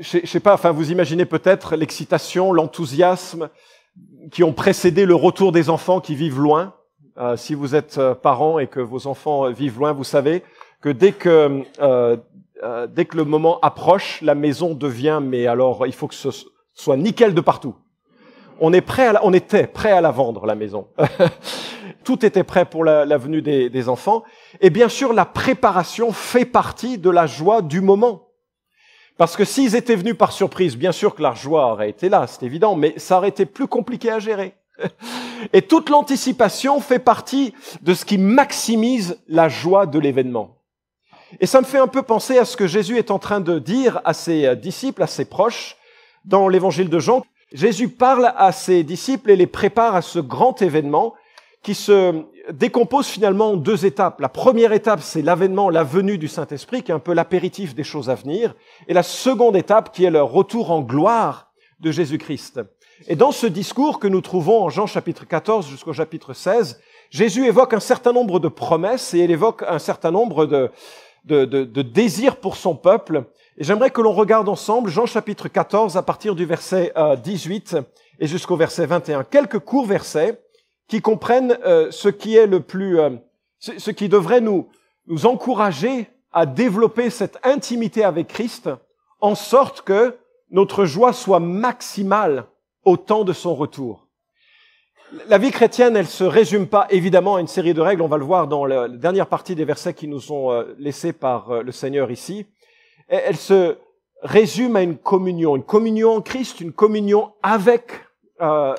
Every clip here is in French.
je ne sais pas, enfin, vous imaginez peut-être l'excitation, l'enthousiasme qui ont précédé le retour des enfants qui vivent loin. Euh, si vous êtes euh, parent et que vos enfants euh, vivent loin, vous savez que dès que dès que le moment approche, la maison devient. Mais alors, il faut que ce soit nickel de partout. On est prêt, on était prêt à la vendre la maison. Tout était prêt pour la, venue des enfants. Et bien sûr, la préparation fait partie de la joie du moment. Parce que s'ils étaient venus par surprise, bien sûr que la joie aurait été là, c'est évident, mais ça aurait été plus compliqué à gérer. Et toute l'anticipation fait partie de ce qui maximise la joie de l'événement. Et ça me fait un peu penser à ce que Jésus est en train de dire à ses euh, disciples, à ses proches, dans l'évangile de Jean. Jésus parle à ses disciples et les prépare à ce grand événement qui se décompose finalement deux étapes. La première étape, c'est l'avènement, la venue du Saint-Esprit, qui est un peu l'apéritif des choses à venir. Et la seconde étape, qui est le retour en gloire de Jésus-Christ. Et dans ce discours que nous trouvons en Jean chapitre 14 jusqu'au chapitre 16, Jésus évoque un certain nombre de promesses et il évoque un certain nombre de désirs pour son peuple. Et j'aimerais que l'on regarde ensemble Jean chapitre 14 à partir du verset 18 euh, et jusqu'au verset 21. Quelques courts versets qui comprennent euh, ce qui est le plus, euh, ce, qui devrait nous, nous encourager à développer cette intimité avec Christ, en sorte que notre joie soit maximale au temps de son retour. La vie chrétienne, elle se résume pas évidemment à une série de règles. On va le voir dans la dernière partie des versets qui nous sont euh, laissés par le Seigneur ici. elle se résume à une communion, une communion en Christ, une communion avec euh,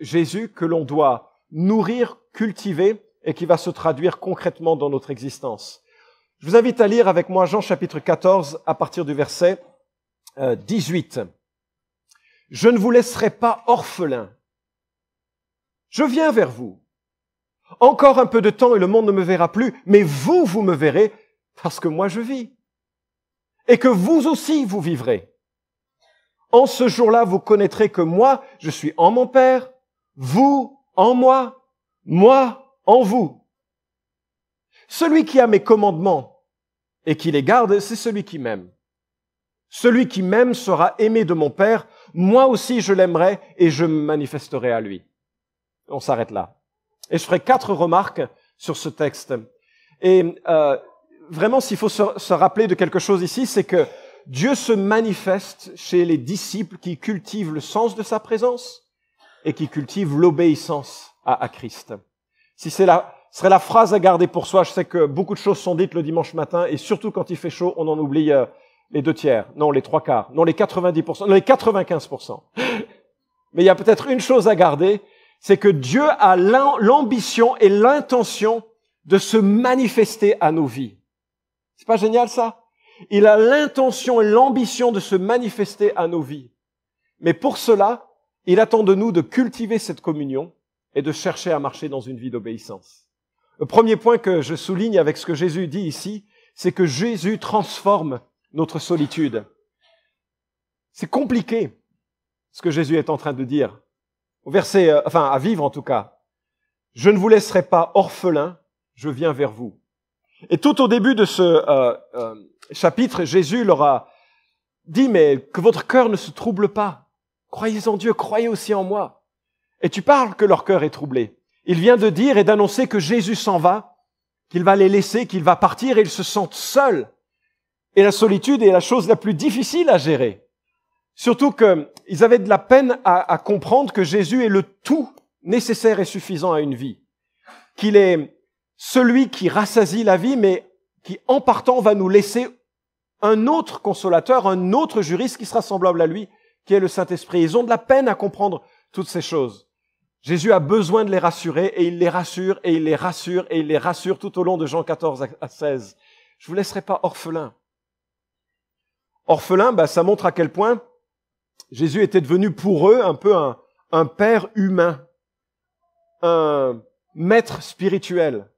Jésus que l'on doit nourrir, cultiver, et qui va se traduire concrètement dans notre existence. Je vous invite à lire avec moi Jean chapitre 14 à partir du verset 18. Euh, je ne vous laisserai pas orphelin. Je viens vers vous. Encore un peu de temps et le monde ne me verra plus, mais vous, vous me verrez parce que moi je vis. Et que vous aussi, vous vivrez. En ce jour-là, vous connaîtrez que moi, je suis en mon Père, vous en moi, moi en vous. Celui qui a mes commandements et qui les garde, c'est celui qui m'aime. Celui qui m'aime sera aimé de mon Père, moi aussi je l'aimerai et je me manifesterai à lui. On s'arrête là. Et je ferai quatre remarques sur ce texte. Et euh, vraiment, s'il faut se, rappeler de quelque chose ici, c'est que Dieu se manifeste chez les disciples qui cultivent le sens de sa présence, et qui cultive l'obéissance à, Christ. Si c'est la, serait la phrase à garder pour soi, je sais que beaucoup de choses sont dites le dimanche matin, et surtout quand il fait chaud, on en oublie euh, les deux tiers, non les trois quarts, non les 90%, non les 95%. Mais il y a peut-être une chose à garder, c'est que Dieu a l'ambition et l'intention de se manifester à nos vies. C'est pas génial ça Il a l'intention et l'ambition de se manifester à nos vies. Mais pour cela, il attend de nous de cultiver cette communion et de chercher à marcher dans une vie d'obéissance. Le premier point que je souligne avec ce que Jésus dit ici, c'est que Jésus transforme notre solitude. C'est compliqué ce que Jésus est en train de dire. Au verset, euh, enfin, à vivre en tout cas. Je ne vous laisserai pas orphelin, je viens vers vous. Et tout au début de ce euh, euh, chapitre, Jésus leur a dit, mais que votre cœur ne se trouble pas. Croyez en Dieu, croyez aussi en moi. Et tu parles que leur cœur est troublé. Il vient de dire et d'annoncer que Jésus s'en va, qu'il va les laisser, qu'il va partir et ils se sentent seuls. Et la solitude est la chose la plus difficile à gérer. Surtout qu'ils avaient de la peine à, à, comprendre que Jésus est le tout nécessaire et suffisant à une vie. Qu'il est celui qui rassasie la vie, mais qui en partant va nous laisser un autre consolateur, un autre juriste qui sera semblable à lui, qui est le Saint-Esprit. Ils ont de la peine à comprendre toutes ces choses. Jésus a besoin de les rassurer et il les rassure et il les rassure et il les rassure tout au long de Jean 14 à 16. Je vous laisserai pas orphelin. Orphelin, bah, ça montre à quel point Jésus était devenu pour eux un peu un, un père humain, un maître spirituel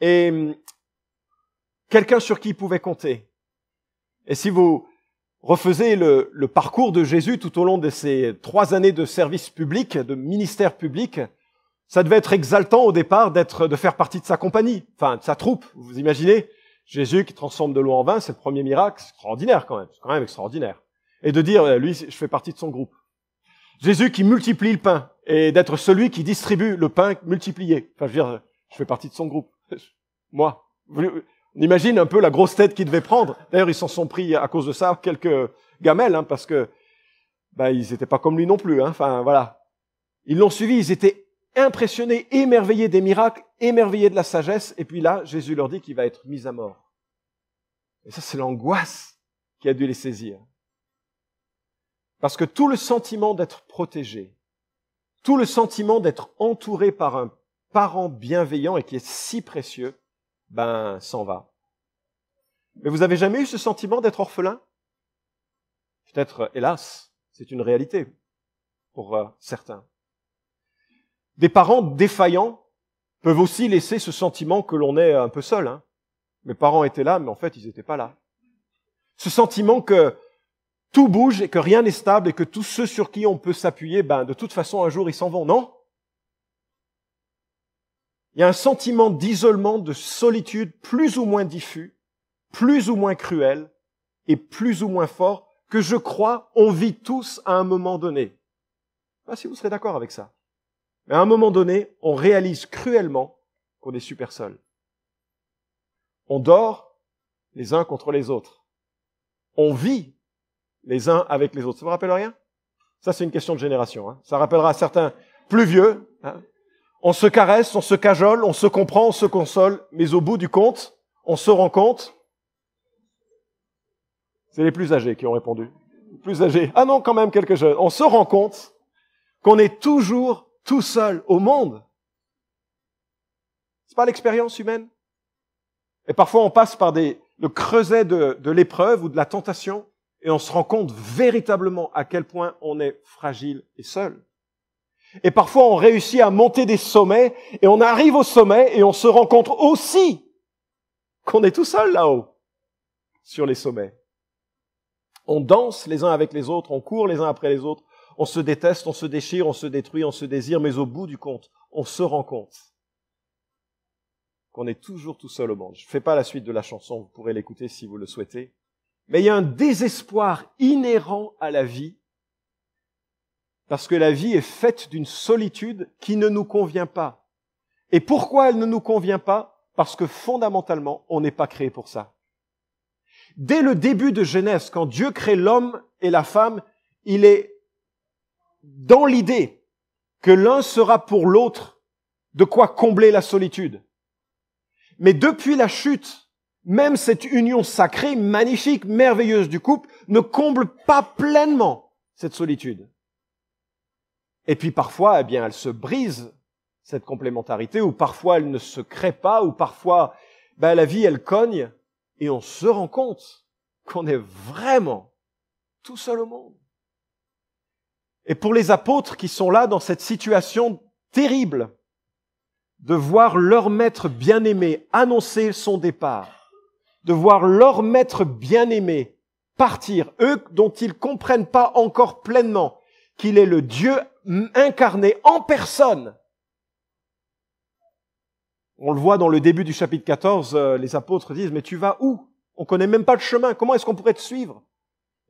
et hum, quelqu'un sur qui ils pouvaient compter. Et si vous refaisait le, parcours de Jésus tout au long de ces trois années de service public, de ministère public, ça devait être exaltant au départ d'être, de faire partie de sa compagnie, enfin de sa troupe. Vous imaginez Jésus qui transforme de l'eau en vin, c'est le premier miracle, extraordinaire quand même, c'est quand même extraordinaire. Et de dire, euh, lui, je fais partie de son groupe. Jésus qui multiplie le pain et d'être celui qui distribue le pain multiplié. Enfin, je veux dire, je fais partie de son groupe. Moi, on imagine un peu la grosse tête qu'ils devaient prendre. D'ailleurs, ils s'en sont pris à cause de ça quelques gamelles, hein, parce que bah ils n'étaient pas comme lui non plus. Hein. Enfin, voilà. Ils l'ont suivi, ils étaient impressionnés, émerveillés des miracles, émerveillés de la sagesse. Et puis là, Jésus leur dit qu'il va être mis à mort. Et ça, c'est l'angoisse qui a dû les saisir. Parce que tout le sentiment d'être protégé, tout le sentiment d'être entouré par un parent bienveillant et qui est si précieux, ben, s'en va. Mais vous avez jamais eu ce sentiment d'être orphelin Peut-être, euh, hélas, c'est une réalité pour euh, certains. Des parents défaillants peuvent aussi laisser ce sentiment que l'on est euh, un peu seul. Hein. Mes parents étaient là, mais en fait, ils n'étaient pas là. Ce sentiment que tout bouge et que rien n'est stable et que tous ceux sur qui on peut s'appuyer, ben, de toute façon, un jour, ils s'en vont, non il y a un sentiment d'isolement, de solitude plus ou moins diffus, plus ou moins cruel et plus ou moins fort que je crois on vit tous à un moment donné. pas si vous serez d'accord avec ça. Mais à un moment donné, on réalise cruellement qu'on est super seul. On dort les uns contre les autres. On vit les uns avec les autres. Ça vous rappelle rien Ça, c'est une question de génération. Hein. Ça rappellera certains plus vieux. Hein, on se caresse, on se cajole, on se comprend, on se console, mais au bout du compte, on se rend compte. C'est les plus âgés qui ont répondu. plus âgés. Ah non, quand même quelque chose. On se rend compte qu'on est toujours tout seul au monde. C'est pas l'expérience humaine. Et parfois, on passe par des, le creuset de l'épreuve ou de la tentation et on se rend compte véritablement à quel point on est fragile et seul. Et parfois, on réussit à monter des sommets, et on arrive au sommet, et on se rend compte aussi qu'on est tout seul là-haut, sur les sommets. On danse les uns avec les autres, on court les uns après les autres, on se déteste, on se déchire, on se détruit, on se désire, mais au bout du compte, on se rend compte qu'on est toujours tout seul au monde. Je ne fais pas la suite de la chanson, vous pourrez l'écouter si vous le souhaitez. Mais il y a un désespoir inhérent à la vie parce que la vie est faite d'une solitude qui ne nous convient pas. Et pourquoi elle ne nous convient pas Parce que fondamentalement, on n'est pas créé pour ça. Dès le début de Genèse, quand Dieu crée l'homme et la femme, il est dans l'idée que l'un sera pour l'autre de quoi combler la solitude. Mais depuis la chute, même cette union sacrée, magnifique, merveilleuse du couple, ne comble pas pleinement cette solitude. Et puis parfois, eh bien, elle se brise, cette complémentarité, ou parfois elle ne se crée pas, ou parfois ben, la vie, elle cogne, et on se rend compte qu'on est vraiment tout seul au monde. Et pour les apôtres qui sont là dans cette situation terrible, de voir leur maître bien-aimé annoncer son départ, de voir leur maître bien-aimé partir, eux dont ils comprennent pas encore pleinement qu'il est le Dieu incarné en personne. On le voit dans le début du chapitre 14, euh, les apôtres disent, mais tu vas où On connaît même pas le chemin, comment est-ce qu'on pourrait te suivre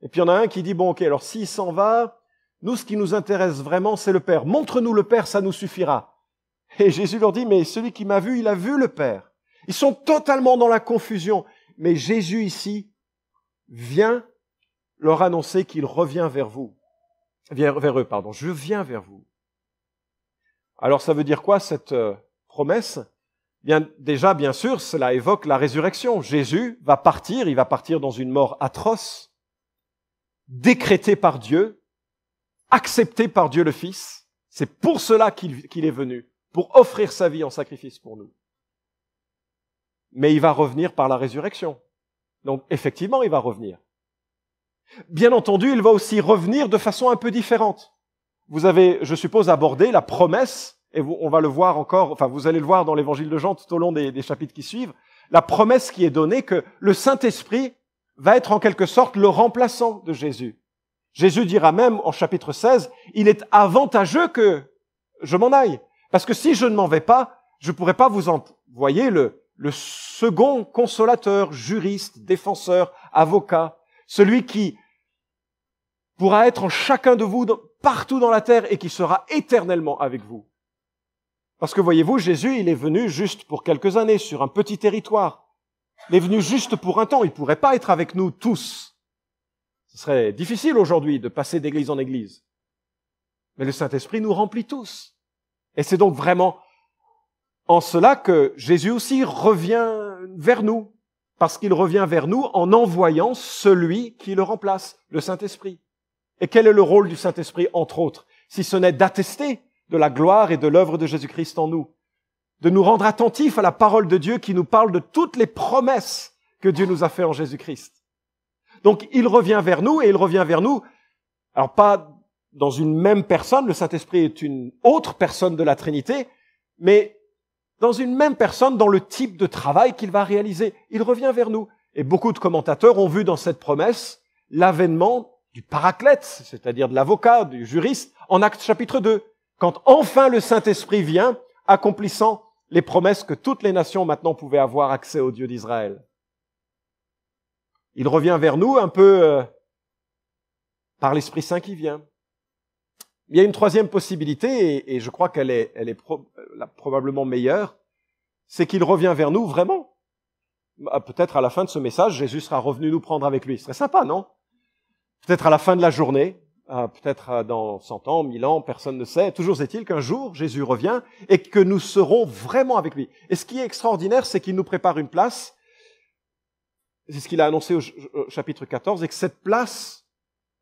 Et puis il y en a un qui dit, bon ok, alors s'il s'en va, nous ce qui nous intéresse vraiment, c'est le Père. Montre-nous le Père, ça nous suffira. Et Jésus leur dit, mais celui qui m'a vu, il a vu le Père. Ils sont totalement dans la confusion. Mais Jésus ici vient leur annoncer qu'il revient vers vous vers, eux, pardon, je viens vers vous. Alors ça veut dire quoi cette euh, promesse Bien, déjà, bien sûr, cela évoque la résurrection. Jésus va partir, il va partir dans une mort atroce, décrétée par Dieu, acceptée par Dieu le Fils. C'est pour cela qu'il est venu, pour offrir sa vie en sacrifice pour nous. Mais il va revenir par la résurrection. Donc, effectivement, il va revenir. Bien entendu, il va aussi revenir de façon un peu différente. Vous avez, je suppose, abordé la promesse, et on va le voir encore, enfin vous allez le voir dans l'évangile de Jean tout au long des, chapitres qui suivent, la promesse qui est donnée que le Saint-Esprit va être en quelque sorte le remplaçant de Jésus. Jésus dira même en chapitre 16, il est avantageux que je m'en aille. Parce que si je ne m'en vais pas, je ne pourrai pas vous envoyer le, le second consolateur, juriste, défenseur, avocat, celui qui pourra être en chacun de vous partout dans la terre et qui sera éternellement avec vous. Parce que voyez-vous, Jésus, il est venu juste pour quelques années sur un petit territoire. Il est venu juste pour un temps. Il ne pourrait pas être avec nous tous. Ce serait difficile aujourd'hui de passer d'église en église. Mais le Saint-Esprit nous remplit tous. Et c'est donc vraiment en cela que Jésus aussi revient vers nous, parce qu'il revient vers nous en envoyant celui qui le remplace, le Saint-Esprit. Et quel est le rôle du Saint-Esprit, entre autres, si ce n'est d'attester de la gloire et de l'œuvre de Jésus-Christ en nous, de nous rendre attentifs à la parole de Dieu qui nous parle de toutes les promesses que Dieu nous a faites en Jésus-Christ. Donc il revient vers nous et il revient vers nous, alors pas dans une même personne, le Saint-Esprit est une autre personne de la Trinité, mais dans une même personne, dans le type de travail qu'il va réaliser. Il revient vers nous. Et beaucoup de commentateurs ont vu dans cette promesse l'avènement du paraclète, c'est-à-dire de l'avocat, du juriste, en Acte chapitre 2, quand enfin le Saint-Esprit vient, accomplissant les promesses que toutes les nations maintenant pouvaient avoir accès au Dieu d'Israël. Il revient vers nous un peu euh, par l'Esprit Saint qui vient. Il y a une troisième possibilité, et, je crois qu'elle est, elle est euh, probablement meilleure, c'est qu'il revient vers nous vraiment. Ah, peut-être à la fin de ce message, Jésus sera revenu nous prendre avec lui. Ce serait sympa, non Peut-être à la fin de la journée, euh, peut-être euh, dans 100 ans, 1000 ans, personne ne sait. Toujours est-il qu'un jour, Jésus revient et que nous serons vraiment avec lui. Et ce qui est extraordinaire, c'est qu'il nous prépare une place. C'est ce qu'il a annoncé au, chapitre 14, et que cette place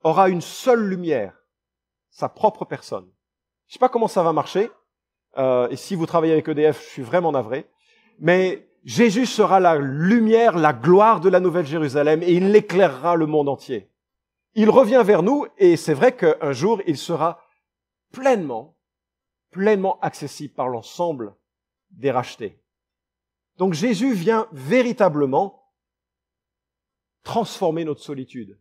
aura une seule lumière, sa propre personne. Je ne sais pas comment ça va marcher. Euh, et si vous travaillez avec EDF, je suis vraiment navré. Mais Jésus sera la lumière, la gloire de la Nouvelle Jérusalem, et il éclairera le monde entier il revient vers nous et c'est vrai qu'un jour, il sera pleinement, pleinement accessible par l'ensemble des rachetés. Donc Jésus vient véritablement transformer notre solitude.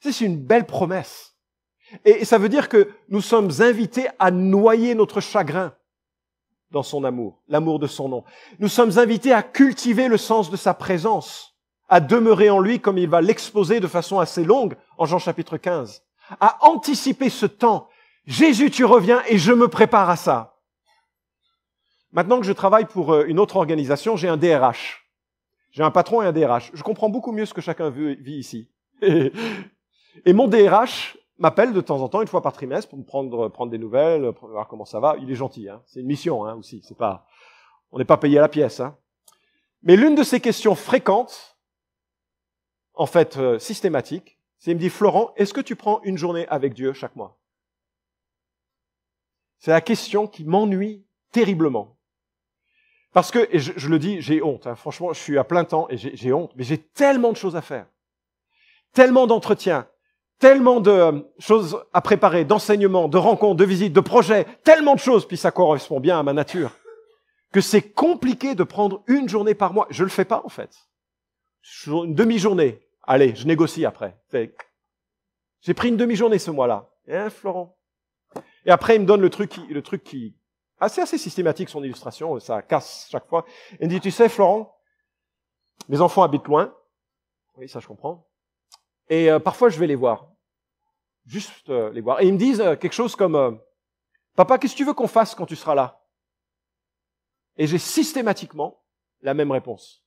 C'est une belle promesse. Et ça veut dire que nous sommes invités à noyer notre chagrin dans son amour, l'amour de son nom. Nous sommes invités à cultiver le sens de sa présence à demeurer en lui comme il va l'exposer de façon assez longue en Jean chapitre 15, à anticiper ce temps. Jésus, tu reviens et je me prépare à ça. Maintenant que je travaille pour euh, une autre organisation, j'ai un DRH. J'ai un patron et un DRH. Je comprends beaucoup mieux ce que chacun vit ici. Et mon DRH m'appelle de temps en temps, une fois par trimestre, pour me prendre, euh, prendre des nouvelles, pour voir comment ça va. Il est gentil, hein. c'est une mission hein, aussi. C'est pas, on n'est pas payé à la pièce. Hein. Mais l'une de ces questions fréquentes, en fait, euh, systématique, c'est il me dit, Florent, est-ce que tu prends une journée avec Dieu chaque mois C'est la question qui m'ennuie terriblement. Parce que, et je, le dis, j'ai honte. Hein. franchement, je suis à plein temps et j'ai honte. Mais j'ai tellement de choses à faire, tellement d'entretiens, tellement de euh, choses à préparer, d'enseignements, de rencontres, de visites, de projets, tellement de choses, puis ça correspond bien à ma nature, que c'est compliqué de prendre une journée par mois. Je le fais pas en fait une demi-journée. Allez, je négocie après. J'ai pris une demi-journée ce mois-là. Hein, Florent Et après, il me donne le truc qui, le truc qui, assez, assez systématique, son illustration, ça casse chaque fois. Il me dit, tu sais, Florent, mes enfants habitent loin. Oui, ça, je comprends. Et euh, parfois, je vais les voir. Juste euh, les voir. Et ils me disent euh, quelque chose comme, papa, qu'est-ce que tu veux qu'on fasse quand tu seras là? Et j'ai systématiquement la même réponse.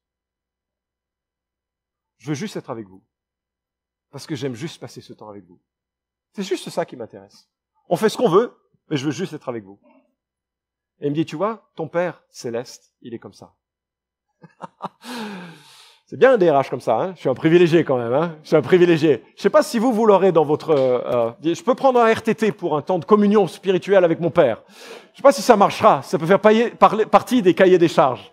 Je veux juste être avec vous. Parce que j'aime juste passer ce temps avec vous. C'est juste ça qui m'intéresse. On fait ce qu'on veut, mais je veux juste être avec vous. Et il me dit, tu vois, ton père céleste, il est comme ça. C'est bien un DRH comme ça, hein. je suis un privilégié quand même, hein. je suis un privilégié. Je sais pas si vous, vous l'aurez dans votre... Euh, euh, je peux prendre un RTT pour un temps de communion spirituelle avec mon père. Je sais pas si ça marchera, ça peut faire parler, partie des cahiers des charges.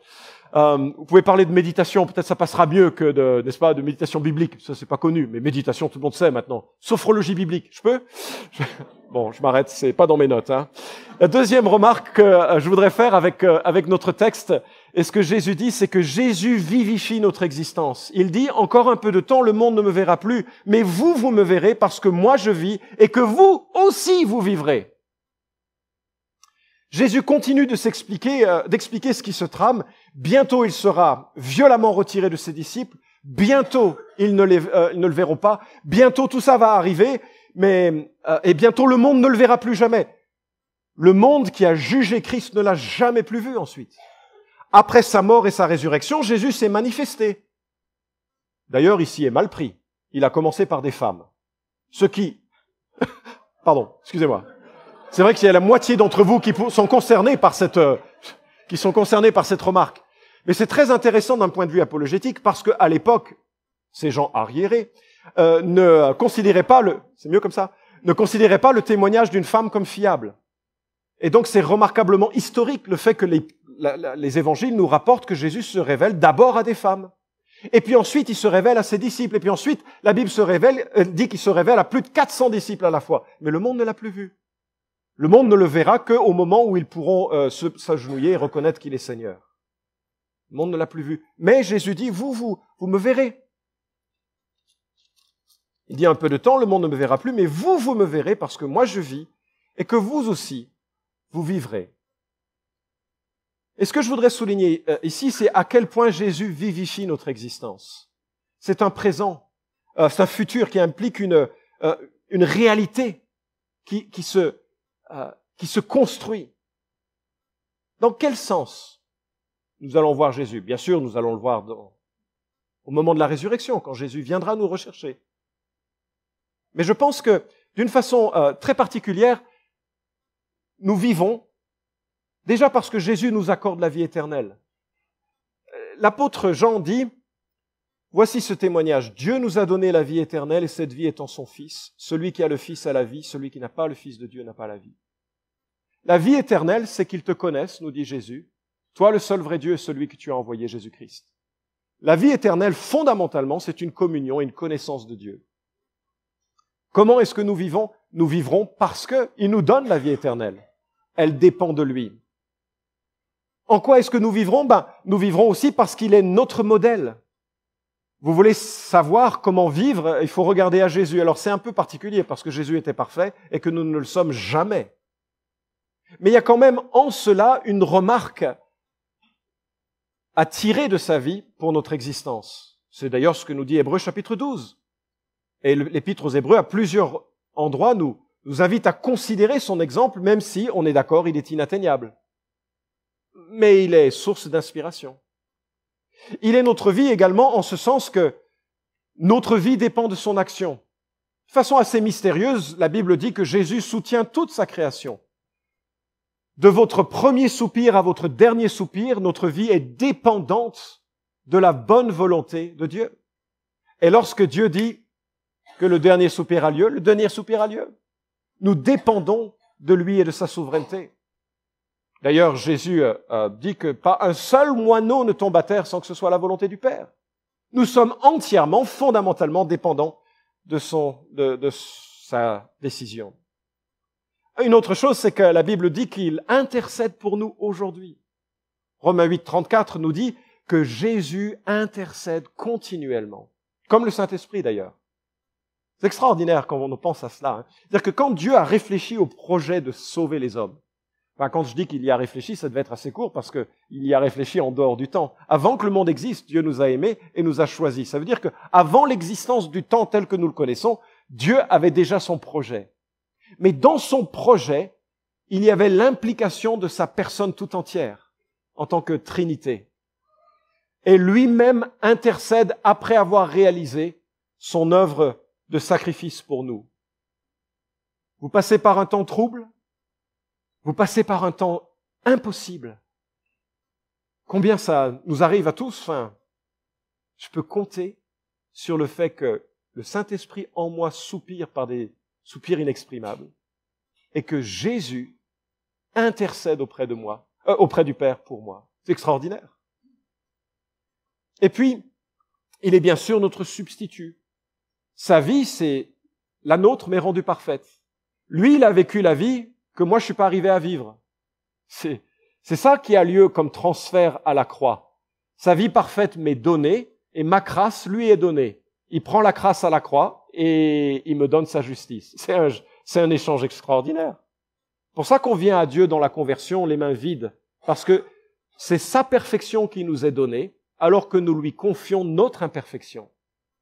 Euh, vous pouvez parler de méditation, peut-être ça passera mieux que de, n'est-ce pas, de méditation biblique. Ça, c'est pas connu, mais méditation, tout le monde sait maintenant. Sophrologie biblique, je peux Bon, je m'arrête, c'est pas dans mes notes. Hein. deuxième remarque que euh, je voudrais faire avec, euh, avec notre texte, et ce que Jésus dit, c'est que Jésus vivifie notre existence. Il dit, encore un peu de temps, le monde ne me verra plus, mais vous, vous me verrez parce que moi je vis et que vous aussi, vous vivrez. Jésus continue de s'expliquer, euh, d'expliquer ce qui se trame, Bientôt il sera violemment retiré de ses disciples, bientôt ils ne, euh, le verront pas, bientôt tout ça va arriver, mais euh, et bientôt le monde ne le verra plus jamais. Le monde qui a jugé Christ ne l'a jamais plus vu ensuite. Après sa mort et sa résurrection, Jésus s'est manifesté. D'ailleurs, ici est mal pris. Il a commencé par des femmes. Ce qui... Pardon, excusez-moi. C'est vrai qu'il y a la moitié d'entre vous qui sont concernés par cette, euh, qui sont concernés par cette remarque. Mais c'est très intéressant d'un point de vue apologétique parce qu'à l'époque, ces gens arriérés euh, ne considéraient pas le, c'est mieux comme ça, ne considéraient pas le témoignage d'une femme comme fiable. Et donc c'est remarquablement historique le fait que les, les évangiles nous rapportent que Jésus se révèle d'abord à des femmes. Et puis ensuite, il se révèle à ses disciples. Et puis ensuite, la Bible se révèle, euh, dit qu'il se révèle à plus de 400 disciples à la fois. Mais le monde ne l'a plus vu. Le monde ne le verra qu'au moment où ils pourront euh, s'agenouiller et reconnaître qu'il est Seigneur. Le monde ne l'a plus vu. Mais Jésus dit, vous, vous, vous me verrez. Il dit un peu de temps, le monde ne me verra plus, mais vous, vous me verrez parce que moi je vis et que vous aussi, vous vivrez. Et ce que je voudrais souligner euh, ici, c'est à quel point Jésus vivifie notre existence. C'est un présent, euh, c'est un futur qui implique une, euh, une réalité qui, qui, se, qui se construit. Dans quel sens nous allons voir Jésus. Bien sûr, nous allons le voir au moment de la résurrection, quand Jésus viendra nous rechercher. Mais je pense que, d'une façon euh, très particulière, nous vivons déjà parce que Jésus nous accorde la vie éternelle. L'apôtre Jean dit, voici ce témoignage, Dieu nous a donné la vie éternelle et cette vie est en son Fils. Celui qui a le Fils a la vie, celui qui n'a pas le Fils de Dieu n'a pas la vie. La vie éternelle, c'est qu'ils te connaissent, nous dit Jésus, toi, le seul vrai Dieu, est celui que tu as envoyé, Jésus-Christ. La vie éternelle, fondamentalement, c'est une communion, une connaissance de Dieu. Comment est-ce que nous vivons Nous vivrons parce qu'il nous donne la vie éternelle. Elle dépend de lui. En quoi est-ce que nous vivrons ben, Nous vivrons aussi parce qu'il est notre modèle. Vous voulez savoir comment vivre Il faut regarder à Jésus. Alors c'est un peu particulier parce que Jésus était parfait et que nous ne le sommes jamais. Mais il y a quand même en cela une remarque à tirer de sa vie pour notre existence. C'est d'ailleurs ce que nous dit Hébreu chapitre 12. Et l'épître aux Hébreux, à plusieurs endroits, nous, nous invite à considérer son exemple, même si, on est d'accord, il est inatteignable. Mais il est source d'inspiration. Il est notre vie également en ce sens que notre vie dépend de son action. De façon assez mystérieuse, la Bible dit que Jésus soutient toute sa création. De votre premier soupir à votre dernier soupir, notre vie est dépendante de la bonne volonté de Dieu. Et lorsque Dieu dit que le dernier soupir a lieu, le dernier soupir a lieu. Nous dépendons de lui et de sa souveraineté. D'ailleurs, Jésus euh, euh, dit que pas un seul moineau ne tombe à terre sans que ce soit la volonté du Père. Nous sommes entièrement, fondamentalement dépendants de, son, de sa décision. Une autre chose, c'est que la Bible dit qu'il intercède pour nous aujourd'hui. Romains 8, 34 nous dit que Jésus intercède continuellement, comme le Saint-Esprit d'ailleurs. C'est extraordinaire quand on pense à cela. Hein. C'est-à-dire que quand Dieu a réfléchi au projet de sauver les hommes, enfin quand je dis qu'il y a réfléchi, ça devait être assez court parce qu'il y a réfléchi en dehors du temps. Avant que le monde existe, Dieu nous a aimés et nous a choisis. Ça veut dire que avant l'existence du temps tel que nous le connaissons, Dieu avait déjà son projet mais dans son projet, il y avait l'implication de sa personne tout entière en tant que Trinité. Et lui-même intercède après avoir réalisé son œuvre de sacrifice pour nous. Vous passez par un temps trouble, vous passez par un temps impossible. Combien ça nous arrive à tous, enfin, je peux compter sur le fait que le Saint-Esprit en moi soupire par des soupir inexprimable, et que Jésus intercède auprès de moi, euh, auprès du Père pour moi. C'est extraordinaire. Et puis, il est bien sûr notre substitut. Sa vie, c'est la nôtre, mais rendue parfaite. Lui, il a vécu la vie que moi, je suis pas arrivé à vivre. C'est, c'est ça qui a lieu comme transfert à la croix. Sa vie parfaite m'est donnée, et ma crasse lui est donnée. Il prend la crasse à la croix, et il me donne sa justice. C'est un, c'est un échange extraordinaire. Pour ça qu'on vient à Dieu dans la conversion les mains vides, parce que c'est sa perfection qui nous est donnée, alors que nous lui confions notre imperfection.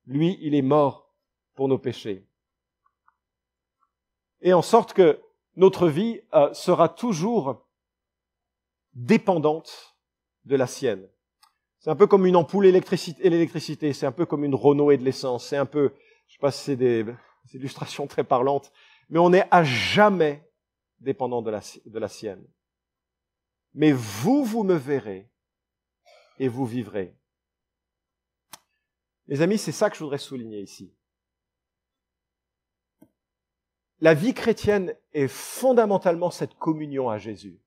Lui, il est mort pour nos péchés. Et en sorte que notre vie euh, sera toujours dépendante de la sienne. C'est un peu comme une ampoule électricité, et l'électricité, c'est un peu comme une Renault et de l'essence, c'est un peu, je ne sais pas si c'est des, illustrations très parlantes, mais on est à jamais dépendant de la, de la sienne. Mais vous, vous me verrez et vous vivrez. Mes amis, c'est ça que je voudrais souligner ici. La vie chrétienne est fondamentalement cette communion à Jésus.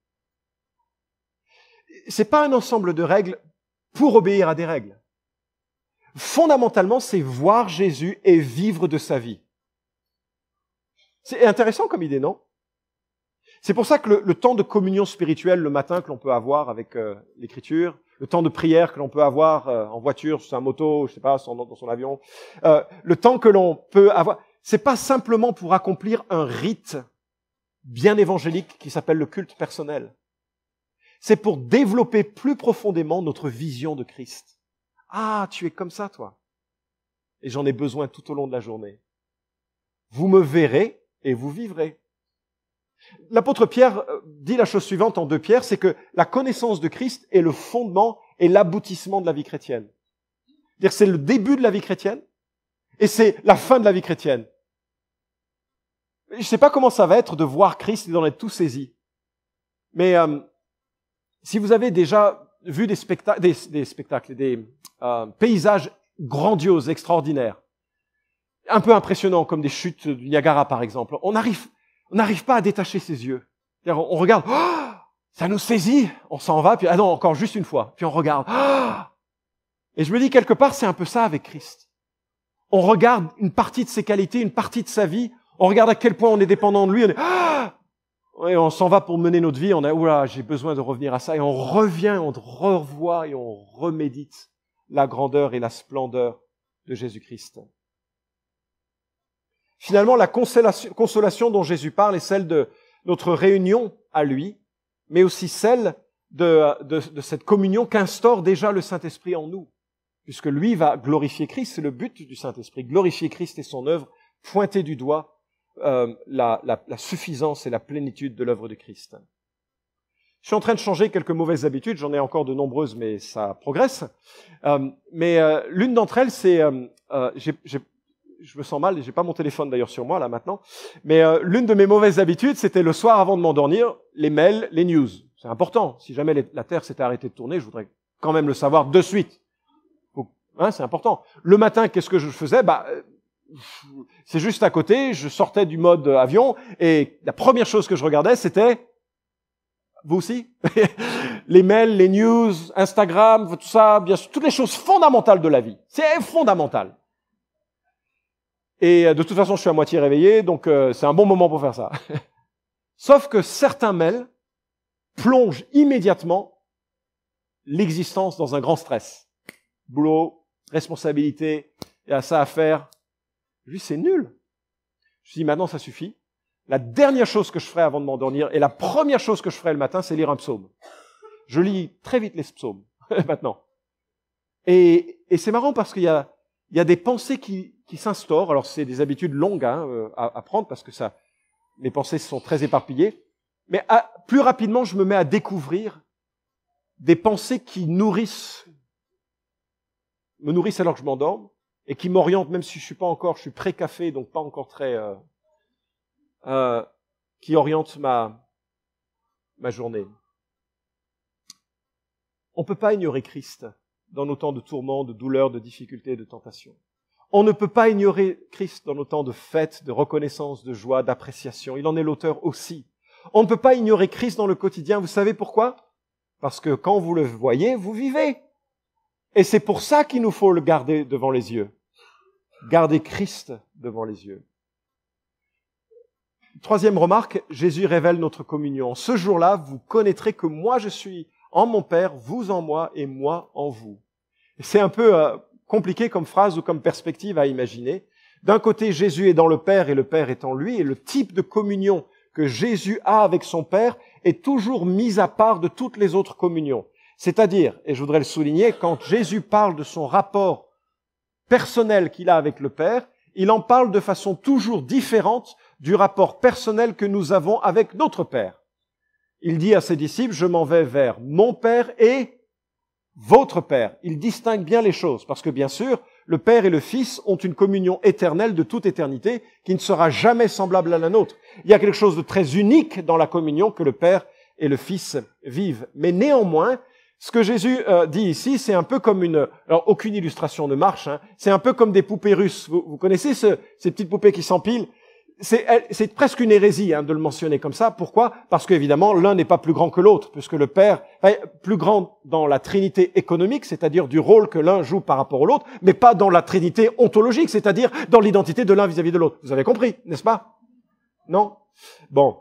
C'est pas un ensemble de règles pour obéir à des règles fondamentalement, c'est voir Jésus et vivre de sa vie. C'est intéressant comme idée, non C'est pour ça que le, temps de communion spirituelle le matin que l'on peut avoir avec euh, l'Écriture, le temps de prière que l'on peut avoir euh, en voiture, sur sa moto, je sais pas, dans son avion, euh, le temps que l'on peut avoir, c'est pas simplement pour accomplir un rite bien évangélique qui s'appelle le culte personnel. C'est pour développer plus profondément notre vision de Christ. Ah, tu es comme ça, toi. Et j'en ai besoin tout au long de la journée. Vous me verrez et vous vivrez. L'apôtre Pierre euh, dit la chose suivante en deux pierres, c'est que la connaissance de Christ est le fondement et l'aboutissement de la vie chrétienne. C'est le début de la vie chrétienne et c'est la fin de la vie chrétienne. Je ne sais pas comment ça va être de voir Christ et d'en être tout saisi. Mais euh, si vous avez déjà vu des, spectacles, des, des, euh, paysages grandioses, extraordinaires, un peu impressionnants, comme des chutes du Niagara par exemple. On n'arrive on pas à détacher ses yeux. On, on regarde, oh, ça nous saisit, on s'en va, puis ah non, encore juste une fois, puis on regarde. Oh. et je me dis quelque part, c'est un peu ça avec Christ. On regarde une partie de ses qualités, une partie de sa vie. On regarde à quel point on est dépendant de lui. On est, oh et on s'en va pour mener notre vie, on a, j'ai besoin de revenir à ça, et on revient, on revoit et on remédite la grandeur et la splendeur de Jésus-Christ. Finalement, la consolation, dont Jésus parle est celle de notre réunion à lui, mais aussi celle de, de cette communion qu'instaure déjà le Saint-Esprit en nous, puisque lui va glorifier Christ, c'est le but du Saint-Esprit, glorifier Christ et son œuvre, pointer du doigt euh, la, la, suffisance et la plénitude de l'œuvre de Christ. Je suis en train de changer quelques mauvaises habitudes, j'en ai encore de nombreuses, mais ça progresse. Euh, mais euh, l'une d'entre elles, c'est, je me sens mal, j'ai pas mon téléphone d'ailleurs sur moi là maintenant, mais l'une de mes mauvaises habitudes, c'était le soir avant de m'endormir, les mails, les news. C'est important. Si jamais la Terre s'était arrêtée de tourner, je voudrais quand même le savoir de suite. Hein, c'est important. Le matin, qu'est-ce que je faisais Bah, c'est juste à côté, je sortais du mode avion, et la première chose que je regardais, c'était, vous aussi, les mails, les news, Instagram, tout ça, bien toutes les choses fondamentales de la vie. C'est fondamental. Et euh, de toute façon, je suis à moitié réveillé, donc euh, c'est un bon moment pour faire ça. Sauf que certains mails plongent immédiatement l'existence dans un grand stress. Boulot, responsabilité, il y a ça à faire, je c'est nul. Je dis, maintenant, ça suffit. La dernière chose que je ferai avant de m'endormir, et la première chose que je ferai le matin, c'est lire un psaume. Je lis très vite les psaumes, maintenant. Et, et c'est marrant parce qu'il y a, il y a des pensées qui, qui s'instaurent. Alors, c'est des habitudes longues hein, euh, à, à, prendre parce que ça, les pensées sont très éparpillées. Mais plus rapidement, je me mets à découvrir des pensées qui nourrissent, me nourrissent alors que je m'endorme, et qui m'oriente, même si je suis pas encore, je suis pré-café, donc pas encore très, euh, euh, qui oriente ma ma journée. On peut pas ignorer Christ dans nos temps de tourments, de douleurs, de difficultés, de tentations. On ne peut pas ignorer Christ dans nos temps de fêtes, de reconnaissance, de joie, d'appréciation. Il en est l'auteur aussi. On ne peut pas ignorer Christ dans le quotidien. Vous savez pourquoi Parce que quand vous le voyez, vous vivez. Et c'est pour ça qu'il nous faut le garder devant les yeux. Garder Christ devant les yeux. Troisième remarque, Jésus révèle notre communion. Ce jour-là, vous connaîtrez que moi je suis en mon Père, vous en moi et moi en vous. C'est un peu euh, compliqué comme phrase ou comme perspective à imaginer. D'un côté, Jésus est dans le Père et le Père est en lui, et le type de communion que Jésus a avec son Père est toujours mis à part de toutes les autres communions. C'est-à-dire, et je voudrais le souligner, quand Jésus parle de son rapport personnel qu'il a avec le Père, il en parle de façon toujours différente du rapport personnel que nous avons avec notre Père. Il dit à ses disciples, je m'en vais vers mon Père et votre Père. Il distingue bien les choses, parce que bien sûr, le Père et le Fils ont une communion éternelle de toute éternité qui ne sera jamais semblable à la nôtre. Il y a quelque chose de très unique dans la communion que le Père et le Fils vivent. Mais néanmoins, ce que Jésus euh, dit ici, c'est un peu comme une... Alors, aucune illustration ne marche. Hein, c'est un peu comme des poupées russes. Vous, connaissez ces petites poupées qui s'empilent c'est presque une hérésie hein, de le mentionner comme ça. Pourquoi Parce qu'évidemment, l'un n'est pas plus grand que l'autre, puisque le Père est plus grand dans la trinité économique, c'est-à-dire du rôle que l'un joue par rapport à l'autre, mais pas dans la trinité ontologique, c'est-à-dire dans l'identité de l'un vis-à-vis de l'autre. Vous avez compris, n'est-ce pas Non Bon.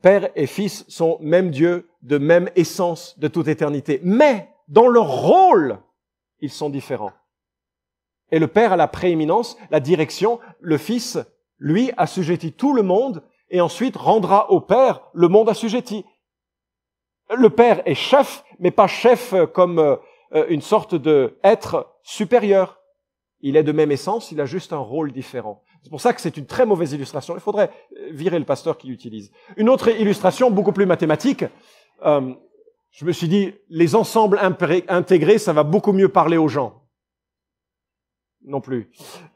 Père et Fils sont même Dieu, de même essence de toute éternité. Mais dans leur rôle, ils sont différents. Et le Père a la prééminence, la direction, le Fils, lui, assujettit tout le monde et ensuite rendra au Père le monde assujetti. Le Père est chef, mais pas chef comme euh, une sorte de être supérieur. Il est de même essence, il a juste un rôle différent. C'est pour ça que c'est une très mauvaise illustration. Il faudrait euh, virer le pasteur qui l'utilise. Une autre illustration, beaucoup plus mathématique. Euh, je me suis dit, les ensembles intégrés, ça va beaucoup mieux parler aux gens. Non plus.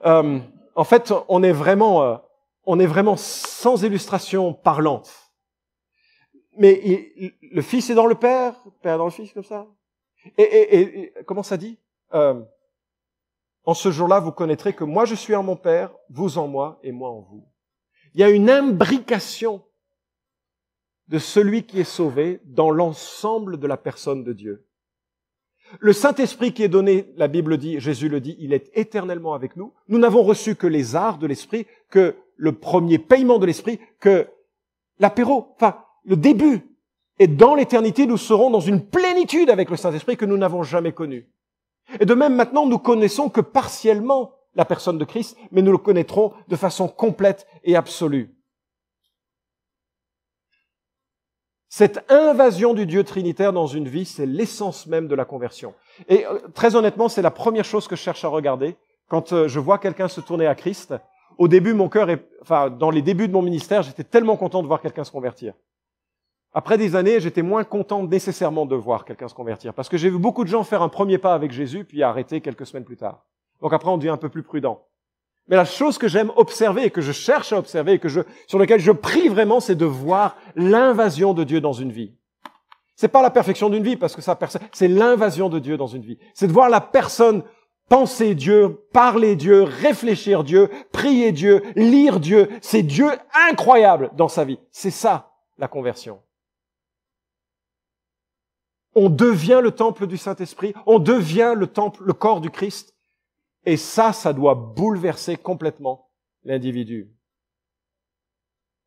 Euh, en fait, on est vraiment, on est vraiment sans illustration parlante. Mais le Fils est dans le Père, le Père dans le Fils, comme ça. Et, comment ça dit en ce jour-là, vous connaîtrez que moi je suis en mon Père, vous en moi et moi en vous. Il y a une imbrication de celui qui est sauvé dans l'ensemble de la personne de Dieu. Le Saint-Esprit qui est donné, la Bible dit, Jésus le dit, il est éternellement avec nous. Nous n'avons reçu que les arts de l'Esprit, que le premier paiement de l'Esprit, que l'apéro, enfin, le début. Et dans l'éternité, nous serons dans une plénitude avec le Saint-Esprit que nous n'avons jamais connue. Et de même, maintenant, nous connaissons que partiellement la personne de Christ, mais nous le connaîtrons de façon complète et absolue. Cette invasion du Dieu trinitaire dans une vie, c'est l'essence même de la conversion. Et euh, très honnêtement, c'est la première chose que je cherche à regarder quand euh, je vois quelqu'un se tourner à Christ. Au début, mon cœur est, enfin, dans les débuts de mon ministère, j'étais tellement content de voir quelqu'un se convertir. Après des années, j'étais moins content nécessairement de voir quelqu'un se convertir, parce que j'ai vu beaucoup de gens faire un premier pas avec Jésus, puis arrêter quelques semaines plus tard. Donc après, on devient un peu plus prudent. Mais la chose que j'aime observer, et que je cherche à observer, et que sur laquelle je prie vraiment, c'est de voir l'invasion de Dieu dans une vie. C'est pas la perfection d'une vie, parce que ça, c'est l'invasion de Dieu dans une vie. C'est de voir la personne penser Dieu, parler Dieu, réfléchir Dieu, prier Dieu, lire Dieu. C'est Dieu incroyable dans sa vie. C'est ça, la conversion. On devient le temple du Saint-Esprit, on devient le temple, le corps du Christ. Et ça, ça doit bouleverser complètement l'individu.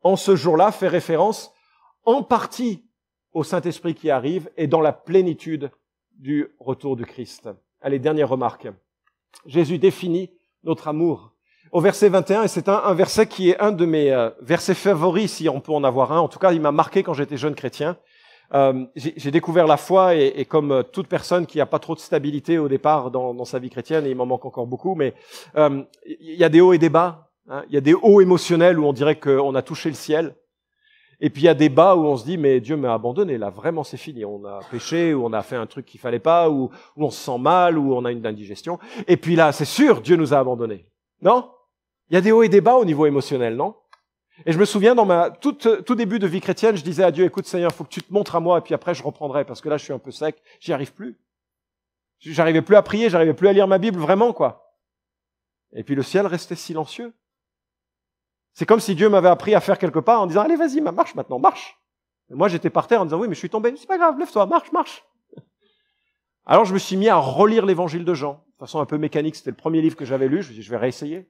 En ce jour-là, fait référence en partie au Saint-Esprit qui arrive et dans la plénitude du retour du Christ. Allez, dernière remarque. Jésus définit notre amour au verset 21, et c'est un, verset qui est un de mes euh, versets favoris, si on peut en avoir un. En tout cas, il m'a marqué quand j'étais jeune chrétien. Euh, j'ai découvert la foi et, et, comme euh, toute personne qui n'a pas trop de stabilité au départ dans, dans sa vie chrétienne, et il m'en manque encore beaucoup, mais euh, il y a des hauts et des bas. Hein. Il y a des hauts émotionnels où on dirait qu'on a touché le ciel. Et puis il y a des bas où on se dit mais Dieu m'a abandonné là vraiment c'est fini on a péché ou on a fait un truc qu'il fallait pas ou, ou on se sent mal ou on a une indigestion et puis là c'est sûr Dieu nous a abandonnés non il y a des hauts et des bas au niveau émotionnel non et je me souviens, dans ma tout, tout début de vie chrétienne, je disais à Dieu, écoute Seigneur, il faut que tu te montres à moi, et puis après je reprendrai, parce que là je suis un peu sec, j'y arrive plus. J'arrivais plus à prier, j'arrivais plus à lire ma Bible, vraiment quoi. Et puis le ciel restait silencieux. C'est comme si Dieu m'avait appris à faire quelque part en disant, allez vas-y, marche maintenant, marche. moi j'étais par terre en disant, oui mais je suis tombé, c'est pas grave, lève-toi, marche, marche. Alors je me suis mis à relire l'évangile de Jean, de façon un peu mécanique, c'était le premier livre que j'avais lu, je me suis je vais réessayer.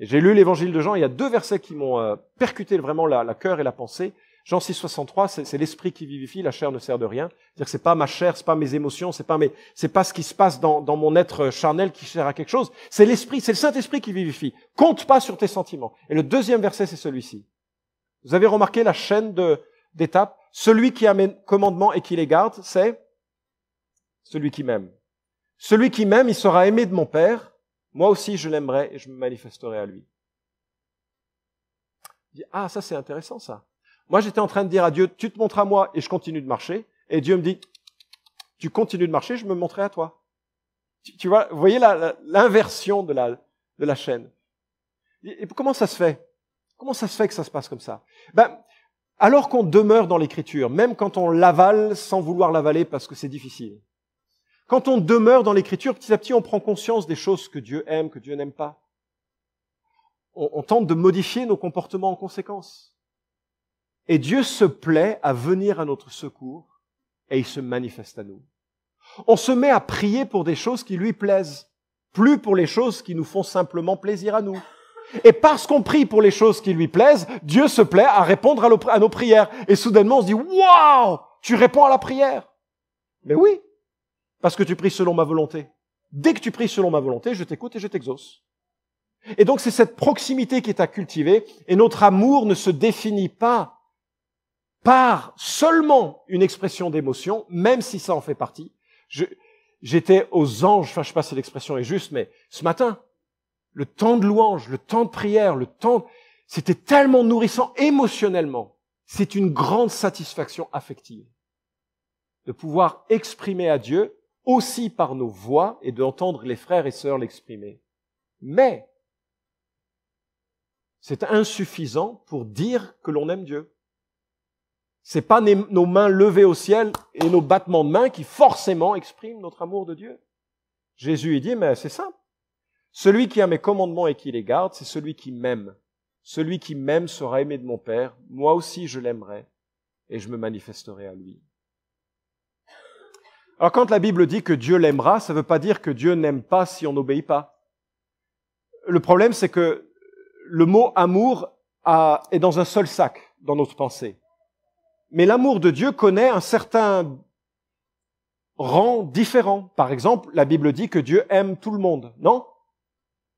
J'ai lu l'évangile de Jean, il y a deux versets qui m'ont euh, percuté vraiment la, la cœur et la pensée. Jean 6, 63, c'est l'esprit qui vivifie, la chair ne sert de rien. C'est-à-dire que c'est pas ma chair, c'est pas mes émotions, c'est pas mes, c'est pas ce qui se passe dans, dans mon être euh, charnel qui sert à quelque chose. C'est l'esprit, c'est le Saint-Esprit qui vivifie. Compte pas sur tes sentiments. Et le deuxième verset, c'est celui-ci. Vous avez remarqué la chaîne de, d'étapes. Celui qui a mes commandements et qui les garde, c'est celui qui m'aime. Celui qui m'aime, il sera aimé de mon Père. Moi aussi, je l'aimerai et je me manifesterai à lui. ah, ça c'est intéressant ça. Moi, j'étais en train de dire à Dieu, tu te montres à moi et je continue de marcher. Et Dieu me dit, tu continues de marcher, je me montrerai à toi. Tu, vois, vous voyez l'inversion de la, de la chaîne. Et, comment ça se fait Comment ça se fait que ça se passe comme ça ben, Alors qu'on demeure dans l'écriture, même quand on l'avale sans vouloir l'avaler parce que c'est difficile, quand on demeure dans l'écriture, petit à petit, on prend conscience des choses que Dieu aime, que Dieu n'aime pas. On, tente de modifier nos comportements en conséquence. Et Dieu se plaît à venir à notre secours et il se manifeste à nous. On se met à prier pour des choses qui lui plaisent, plus pour les choses qui nous font simplement plaisir à nous. Et parce qu'on prie pour les choses qui lui plaisent, Dieu se plaît à répondre à, nos prières. Et soudainement, on se dit, waouh, tu réponds à la prière. Mais oui, parce que tu pries selon ma volonté. Dès que tu pries selon ma volonté, je t'écoute et je t'exauce. Et donc c'est cette proximité qui est à cultiver, et notre amour ne se définit pas par seulement une expression d'émotion, même si ça en fait partie. J'étais aux anges, enfin je sais pas si l'expression est juste, mais ce matin, le temps de louange, le temps de prière, le temps, c'était tellement nourrissant émotionnellement. C'est une grande satisfaction affective de pouvoir exprimer à Dieu aussi par nos voix et d'entendre les frères et sœurs l'exprimer. Mais c'est insuffisant pour dire que l'on aime Dieu. C'est pas nos mains levées au ciel et nos battements de mains qui forcément expriment notre amour de Dieu. Jésus il dit mais c'est simple. Celui qui a mes commandements et qui les garde, c'est celui qui m'aime. Celui qui m'aime sera aimé de mon Père, moi aussi je l'aimerai et je me manifesterai à lui. Alors quand la Bible dit que Dieu l'aimera, ça ne veut pas dire que Dieu n'aime pas si on n'obéit pas. Le problème, c'est que le mot amour est dans un seul sac dans notre pensée. Mais l'amour de Dieu connaît un certain rang différent. Par exemple, la Bible dit que Dieu aime tout le monde, non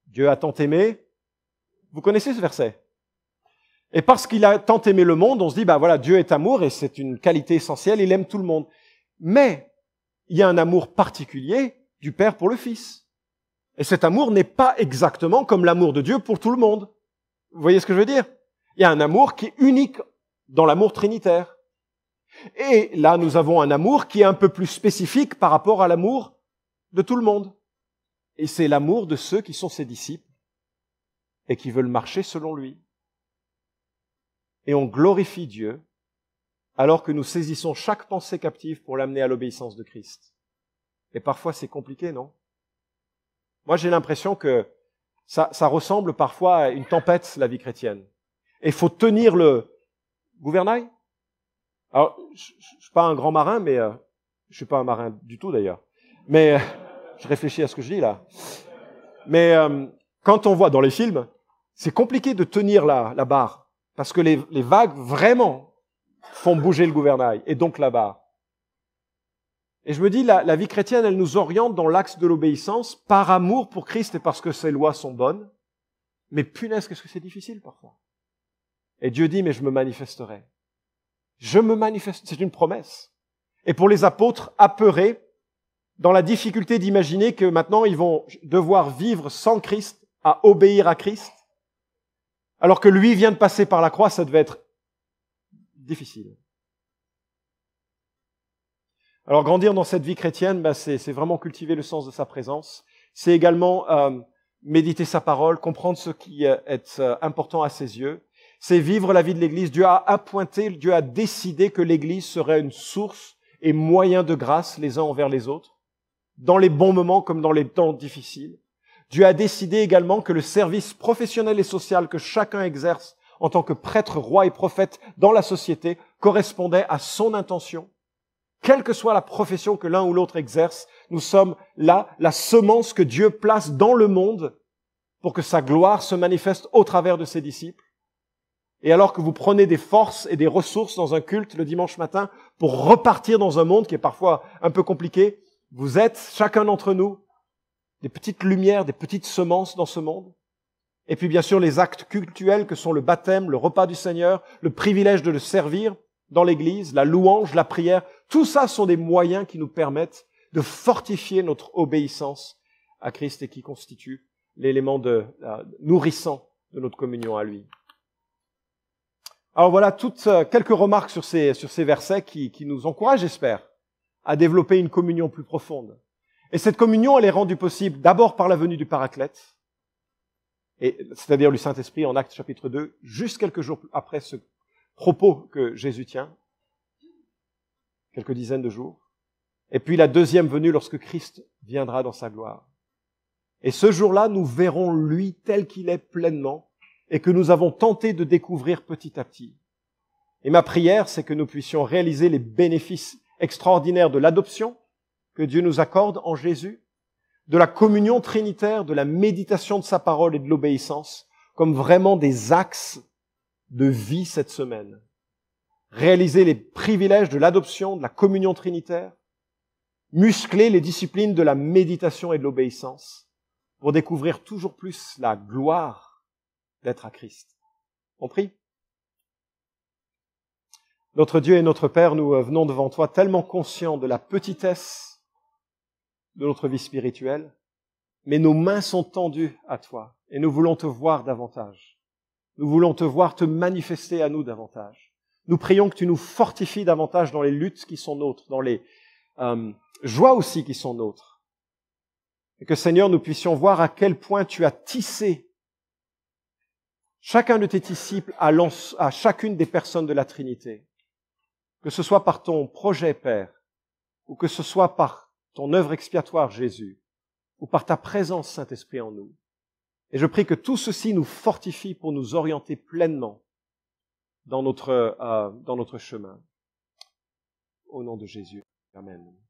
Dieu a tant aimé. Vous connaissez ce verset Et parce qu'il a tant aimé le monde, on se dit, bah voilà, Dieu est amour et c'est une qualité essentielle, il aime tout le monde. Mais il y a un amour particulier du Père pour le Fils. Et cet amour n'est pas exactement comme l'amour de Dieu pour tout le monde. Vous voyez ce que je veux dire Il y a un amour qui est unique dans l'amour trinitaire. Et là, nous avons un amour qui est un peu plus spécifique par rapport à l'amour de tout le monde. Et c'est l'amour de ceux qui sont ses disciples et qui veulent marcher selon lui. Et on glorifie Dieu alors que nous saisissons chaque pensée captive pour l'amener à l'obéissance de Christ. Et parfois c'est compliqué, non Moi j'ai l'impression que ça, ça, ressemble parfois à une tempête, la vie chrétienne. Et il faut tenir le gouvernail. Alors, je, ne suis pas un grand marin, mais euh, je suis pas un marin du tout d'ailleurs. Mais euh, je réfléchis à ce que je dis là. Mais euh, quand on voit dans les films, c'est compliqué de tenir la, la barre parce que les vagues vraiment font bouger le gouvernail, et donc là-bas. Et je me dis, la, vie chrétienne, elle nous oriente dans l'axe de l'obéissance par amour pour Christ et parce que ses lois sont bonnes. Mais punaise, qu'est-ce que c'est difficile parfois. Et Dieu dit, mais je me manifesterai. Je me manifeste, c'est une promesse. Et pour les apôtres apeurés, dans la difficulté d'imaginer que maintenant ils vont devoir vivre sans Christ, à obéir à Christ, alors que lui vient de passer par la croix, ça devait être difficile. Alors grandir dans cette vie chrétienne, bah, c'est vraiment cultiver le sens de sa présence. C'est également euh, méditer sa parole, comprendre ce qui euh, est euh, important à ses yeux. C'est vivre la vie de l'Église. Dieu a appointé, Dieu a décidé que l'Église serait une source et moyen de grâce les uns envers les autres, dans les bons moments comme dans les temps difficiles. Dieu a décidé également que le service professionnel et social que chacun exerce en tant que prêtre, roi et prophète dans la société correspondait à son intention. Quelle que soit la profession que l'un ou l'autre exerce, nous sommes là la semence que Dieu place dans le monde pour que sa gloire se manifeste au travers de ses disciples. Et alors que vous prenez des forces et des ressources dans un culte le dimanche matin pour repartir dans un monde qui est parfois un peu compliqué, vous êtes, chacun d'entre nous, des petites lumières, des petites semences dans ce monde. Et puis bien sûr les actes cultuels que sont le baptême, le repas du Seigneur, le privilège de le servir dans l'Église, la louange, la prière, tout ça sont des moyens qui nous permettent de fortifier notre obéissance à Christ et qui constituent l'élément de, euh, nourrissant de notre communion à lui. Alors voilà toutes euh, quelques remarques sur ces, sur ces versets qui, qui nous encouragent, j'espère, à développer une communion plus profonde. Et cette communion, elle est rendue possible d'abord par la venue du Paraclète, c'est-à-dire le Saint-Esprit en acte chapitre 2, juste quelques jours après ce propos que Jésus tient, quelques dizaines de jours, et puis la deuxième venue lorsque Christ viendra dans sa gloire. Et ce jour-là, nous verrons lui tel qu'il est pleinement et que nous avons tenté de découvrir petit à petit. Et ma prière, c'est que nous puissions réaliser les bénéfices extraordinaires de l'adoption que Dieu nous accorde en Jésus, de la communion trinitaire, de la méditation de sa parole et de l'obéissance comme vraiment des axes de vie cette semaine. Réaliser les privilèges de l'adoption, de la communion trinitaire, muscler les disciplines de la méditation et de l'obéissance pour découvrir toujours plus la gloire d'être à Christ. On prie. Notre Dieu et notre Père, nous euh, venons devant toi tellement conscients de la petitesse de notre vie spirituelle, mais nos mains sont tendues à toi et nous voulons te voir davantage. Nous voulons te voir te manifester à nous davantage. Nous prions que tu nous fortifies davantage dans les luttes qui sont nôtres, dans les euh, joies aussi qui sont nôtres. Et que Seigneur, nous puissions voir à quel point tu as tissé chacun de tes disciples à, à chacune des personnes de la Trinité. Que ce soit par ton projet, Père, ou que ce soit par ton œuvre expiatoire, Jésus, ou par ta présence, Saint-Esprit, en nous. Et je prie que tout ceci nous fortifie pour nous orienter pleinement dans notre, euh, dans notre chemin. Au nom de Jésus. Amen.